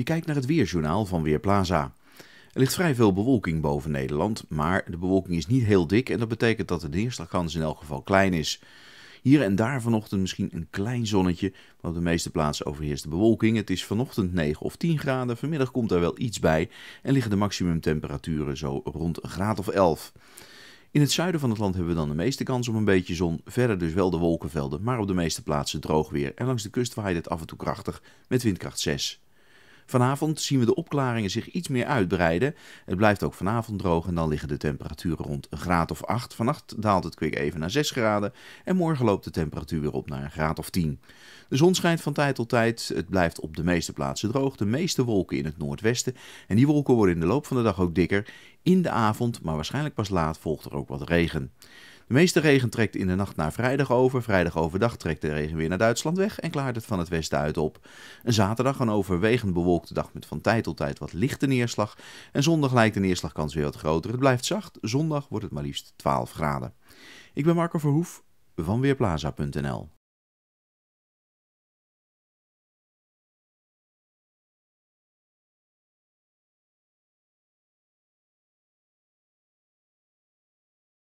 Je kijkt naar het weerjournaal van Weerplaza. Er ligt vrij veel bewolking boven Nederland, maar de bewolking is niet heel dik en dat betekent dat de neerslagkans in elk geval klein is. Hier en daar vanochtend misschien een klein zonnetje, maar op de meeste plaatsen overheerst de bewolking. Het is vanochtend 9 of 10 graden, vanmiddag komt er wel iets bij en liggen de maximumtemperaturen zo rond een graad of 11. In het zuiden van het land hebben we dan de meeste kans op een beetje zon. Verder dus wel de wolkenvelden, maar op de meeste plaatsen droog weer. En langs de kust waait het af en toe krachtig met windkracht 6. Vanavond zien we de opklaringen zich iets meer uitbreiden. Het blijft ook vanavond droog en dan liggen de temperaturen rond een graad of 8. Vannacht daalt het kwik even naar 6 graden en morgen loopt de temperatuur weer op naar een graad of 10. De zon schijnt van tijd tot tijd. Het blijft op de meeste plaatsen droog. De meeste wolken in het noordwesten. En die wolken worden in de loop van de dag ook dikker. In de avond, maar waarschijnlijk pas laat, volgt er ook wat regen. De meeste regen trekt in de nacht naar vrijdag over. Vrijdag overdag trekt de regen weer naar Duitsland weg en klaart het van het westen uit op. Een zaterdag een overwegend bewolkte dag met van tijd tot tijd wat lichte neerslag. En zondag lijkt de neerslagkans weer wat groter. Het blijft zacht. Zondag wordt het maar liefst 12 graden. Ik ben Marco Verhoef van Weerplaza.nl